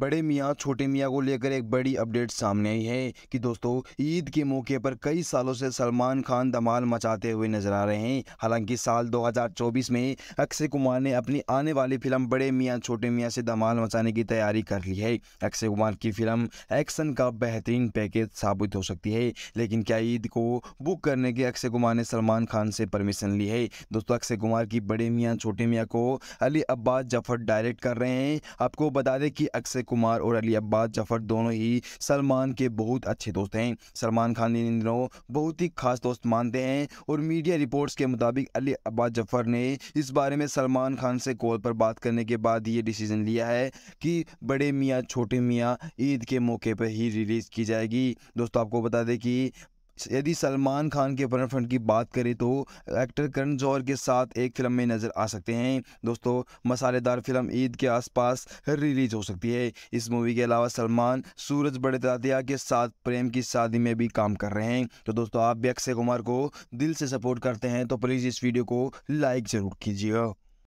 बड़े मियाँ छोटे मियाँ को लेकर एक बड़ी अपडेट सामने आई है कि दोस्तों ईद के मौके पर कई सालों से सलमान खान धमाल मचाते हुए नजर आ रहे हैं हालांकि साल 2024 में अक्षय कुमार ने अपनी आने वाली फिल्म बड़े मियाँ छोटे मियाँ से धमाल मचाने की तैयारी कर ली है अक्षय कुमार की फिल्म एक्शन का बेहतरीन पैकेज साबित हो सकती है लेकिन क्या ईद को बुक करने के अक्षय कुमार ने सलमान खान से परमिशन ली है दोस्तों अक्षय कुमार की बड़े मियाँ छोटे मियाँ को अली अब्बास जफर डायरेक्ट कर रहे हैं आपको बता दें कि अक्षय कुमार और अली अब्बास जफर दोनों ही सलमान के बहुत अच्छे दोस्त हैं सलमान खान इन दिनों बहुत ही खास दोस्त मानते हैं और मीडिया रिपोर्ट्स के मुताबिक अली अब्बास जफर ने इस बारे में सलमान खान से कॉल पर बात करने के बाद ये डिसीजन लिया है कि बड़े मियाँ छोटे मियाँ ईद के मौके पर ही रिलीज़ की जाएगी दोस्तों आपको बता दें कि यदि सलमान खान के फ्रंट फ्रंट की बात करें तो एक्टर करण जौहर के साथ एक फिल्म में नज़र आ सकते हैं दोस्तों मसालेदार फिल्म ईद के आसपास रिलीज हो सकती है इस मूवी के अलावा सलमान सूरज बड़े दादिया के साथ प्रेम की शादी में भी काम कर रहे हैं तो दोस्तों आप भी अक्षय कुमार को दिल से सपोर्ट करते हैं तो प्लीज़ इस वीडियो को लाइक ज़रूर कीजिएगा